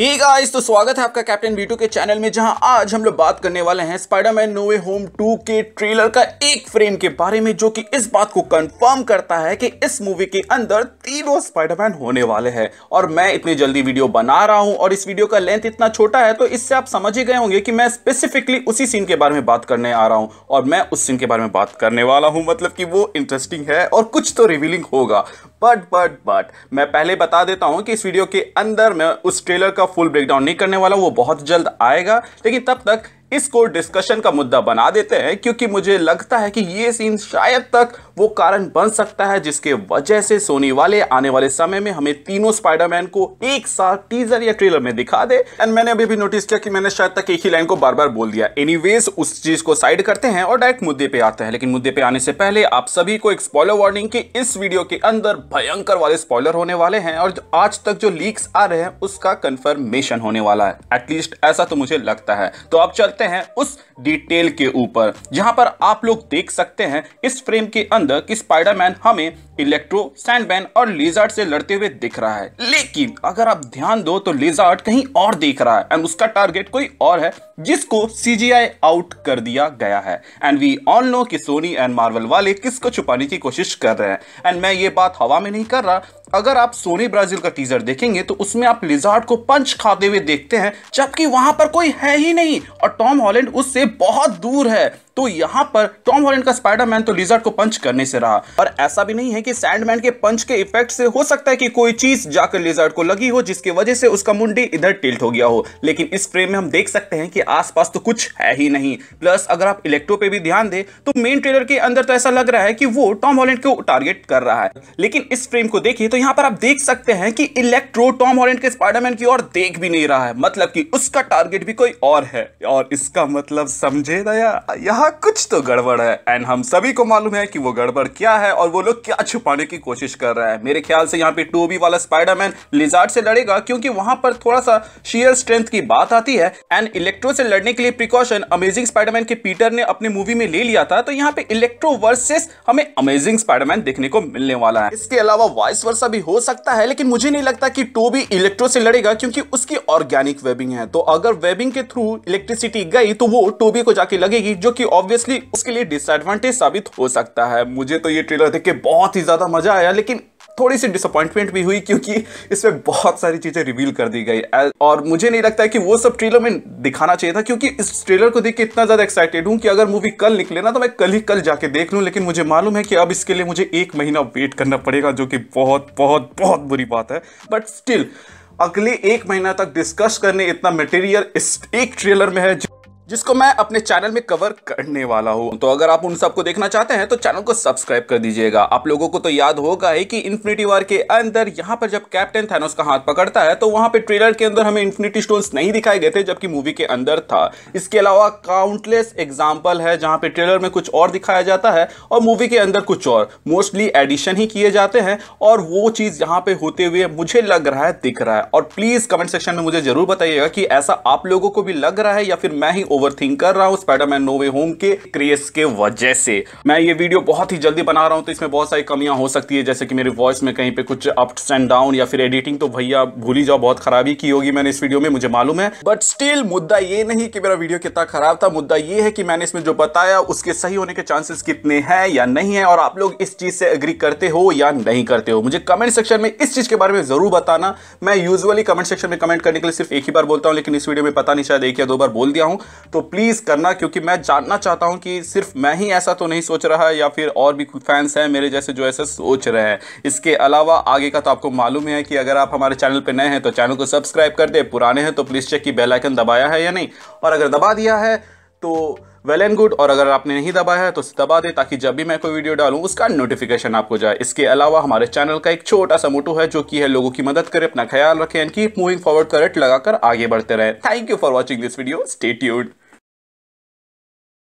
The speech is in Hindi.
ही गाइस तो स्वागत है आपका कैप्टन बीटू के चैनल में जहां आज हम लोग बात करने वाले हैं स्पाइडरमैन नो वे होम 2 के ट्रेलर का एक फ्रेम के बारे में जो कि इस बात को कंफर्म करता है कि इस मूवी के अंदर तीनों स्पाइडरमैन होने वाले हैं और मैं इतनी जल्दी वीडियो बना रहा हूं और इस वीडियो का लेंथ इतना छोटा है तो इससे आप समझ ही गए होंगे कि मैं स्पेसिफिकली उसी सीन के बारे में बात करने आ रहा हूँ और मैं उस सीन के बारे में बात करने वाला हूँ मतलब कि वो इंटरेस्टिंग है और कुछ तो रिविलिंग होगा बट बट बट मैं पहले बता देता हूँ कि इस वीडियो के अंदर मैं उस ट्रेलर का का फुल ब्रेकडाउन नहीं करने वाला वो बहुत जल्द आएगा लेकिन तब तक इसको डिस्कशन का मुद्दा बना देते हैं क्योंकि मुझे लगता है कि ये सीन शायद तक वो कारण बन सकता है जिसके वजह से सोनी वाले आने वाले समय में हमें तीनों स्पाइडरमैन को एक साथ टीजर या ट्रेलर में दिखा दे एंड मैंने अभी भी नोटिस किया कि मैंने शायद तक एक ही लाइन को बार बार बोल दिया एनी उस चीज को साइड करते हैं और डायरेक्ट मुद्दे पे आते हैं लेकिन मुद्दे पे आने से पहले आप सभी को एक स्पॉयलर वार्निंग के इस वीडियो के अंदर भयंकर वाले स्पॉयलर होने वाले हैं और आज तक जो लीक्स आ रहे हैं उसका कंफर्मेशन होने वाला है एटलीस्ट ऐसा तो मुझे लगता है तो आप चलते हैं उस डिटेल के ऊपर जहां पर आप लोग देख सकते हैं इस फ्रेम के अंदर अंदर कि स्पाइडरमैन हमें इलेक्ट्रो सैंडमैन और लिजार्ड से लड़ते हुए दिख रहा है लेकिन अगर आप ध्यान दो तो लिजार्ड कहीं और दिख रहा है एंड उसका टारगेट कोई और है जिसको सीजीआई आउट कर दिया गया है एंड वी ऑल नो कि सोनी एंड मार्वल वाले किसको छुपाने की कोशिश कर रहे हैं एंड मैं ये बात हवा में नहीं कर रहा अगर आप सोनी ब्राजील का टीजर देखेंगे तो उसमें आप लिजार्ड को पंच खाते हुए देखते हैं जबकि वहां पर कोई है ही नहीं और टॉम हॉलैंड उससे बहुत दूर है तो यहाँ पर टॉम हॉलैंड का स्पाइडरमैन तो लिजार्ड को पंच करने से रहा और ऐसा भी नहीं है कि सैंडमैन के पंच के इफेक्ट से हो सकता है कि कोई चीज जाकर लिजार्ड को लगी हो जिसकी वजह से उसका मुंडी इधर टिल्ट हो गया हो लेकिन इस फ्रेम में हम देख सकते हैं कि आसपास तो कुछ है ही नहीं प्लस अगर आप इलेक्ट्रो पे भी ध्यान दे तो मेन ट्रेलर के अंदर तो ऐसा लग रहा है कि वो टॉम हॉलैंड को टारगेट कर रहा है लेकिन इस फ्रेम को देखिए तो यहां पर आप देख सकते हैं कि इलेक्ट्रो टॉम हॉलैंड के स्पाइडरमैन की ओर देख भी नहीं रहा है मतलब कि उसका टारगेट भी कोई और है और इसका मतलब समझे दया यहाँ कुछ तो गड़बड़ है एंड हम सभी को मालूम है कि वो गड़बड़ क्या है और वो लोग क्या छुपाने की कोशिश कर रहा है मेरे ख्याल से यहाँ पे टोबी वाला स्पाइडरमैन लिजार्ड से लड़ेगा क्योंकि वहां पर थोड़ा सा शेयर स्ट्रेंथ की बात आती है एंड इलेक्ट्रो से लड़ने के लिए प्रिकॉशन अमेजिंग स्पाइडरमैन के पीटर ने अपने मूवी में ले लिया था तो यहाँ पे इलेक्ट्रो वर्सेस हमें अमेजिंग स्पाइडरमैन देखने को मिलने वाला है इसके अलावा वाइस वर्षा भी हो सकता है लेकिन मुझे नहीं लगता कि टोबी इलेक्ट्रो से लड़ेगा क्योंकि उसकी ऑर्गेनिक वेबिंग है तो अगर वेबिंग के थ्रू इलेक्ट्रिसिटी गई तो वो टोबी को जाके लगेगी जो कि ऑब्वियसली उसके लिए डिसएडवांटेज साबित हो सकता है मुझे तो ये ट्रेलर देख के बहुत ही ज्यादा मजा आया लेकिन थोड़ी सी डिसअपॉइंटमेंट भी हुई क्योंकि इसमें बहुत सारी चीज़ें रिवील कर दी गई और मुझे नहीं लगता है कि वो सब ट्रेलर में दिखाना चाहिए था क्योंकि इस ट्रेलर को देख के इतना ज़्यादा एक्साइटेड हूँ कि अगर मूवी कल निकले ना तो मैं कल ही कल जाके देख लूँ लेकिन मुझे मालूम है कि अब इसके लिए मुझे एक महीना वेट करना पड़ेगा जो कि बहुत बहुत बहुत बुरी बात है बट स्टिल अगले एक महीना तक डिस्कस करने इतना मटेरियल इस एक ट्रेलर में है जिसको मैं अपने चैनल में कवर करने वाला हूँ तो अगर आप उन सबको देखना चाहते हैं तो चैनल को सब्सक्राइब कर दीजिएगा आप लोगों को तो याद होगा ही कि इन्फिनिटी वार के अंदर यहाँ पर जब कैप्टन थैनोस का हाथ पकड़ता है तो वहाँ पे ट्रेलर के अंदर हमें इन्फिनिटी स्टोन नहीं दिखाए गए थे जबकि मूवी के अंदर था इसके अलावा काउंटलेस एग्जाम्पल है जहाँ पे ट्रेलर में कुछ और दिखाया जाता है और मूवी के अंदर कुछ और मोस्टली एडिशन ही किए जाते हैं और वो चीज़ यहाँ पे होते हुए मुझे लग रहा है दिख रहा है और प्लीज़ कमेंट सेक्शन में मुझे जरूर बताइएगा कि ऐसा आप लोगों को भी लग रहा है या फिर मैं ही ओवर थिंक कर रहा हूँ स्पाइडरमैन नोवे होम के क्रेज के वजह से मैं ये वीडियो बहुत ही जल्दी बना रहा हूँ तो इसमें बहुत सारी कमियां हो सकती है जैसे कि मेरे वॉइस में कहीं पे कुछ अप्स एंड डाउन या फिर एडिटिंग तो भैया भूल ही जाओ बहुत खराबी की होगी मैंने इस वीडियो में मुझे मालूम है बट स्टिल मुद्दा ये नहीं कि मेरा वीडियो कितना खराब था मुद्दा ये है कि मैंने इसमें जो बताया उसके सही होने के चांसेस कितने हैं या नहीं है और आप लोग इस चीज से अग्री करते हो या नहीं करते हो मुझे कमेंट सेक्शन में इस चीज के बारे में जरूर बताना मैं यूजली कमेंट सेक्शन में कमेंट करने के लिए सिर्फ एक ही बार बोलता हूँ लेकिन इस वीडियो में पता नहीं शायद एक या दो बार बोल दिया हूँ तो प्लीज़ करना क्योंकि मैं जानना चाहता हूँ कि सिर्फ मैं ही ऐसा तो नहीं सोच रहा है या फिर और भी फैंस हैं मेरे जैसे जो ऐसे सोच रहे हैं इसके अलावा आगे का तो आपको मालूम है कि अगर आप हमारे चैनल पर नए हैं तो चैनल को सब्सक्राइब कर दें पुराने हैं तो प्लीज़ चेक की बेलाइकन दबाया है या नहीं और अगर दबा दिया है तो वेल एंड गुड और अगर आपने नहीं दबाया है तो उसे दबा दें ताकि जब भी मैं कोई वीडियो डालूँ उसका नोटिफिकेशन आपको जाए इसके अलावा हमारे चैनल का एक छोटा सा मोटो है जो कि है लोगों की मदद करें अपना ख्याल रखें एंड कीप मूविंग फॉरवर्ड करेट लगाकर आगे बढ़ते रहें thank you for watching this video स्टेट्यूड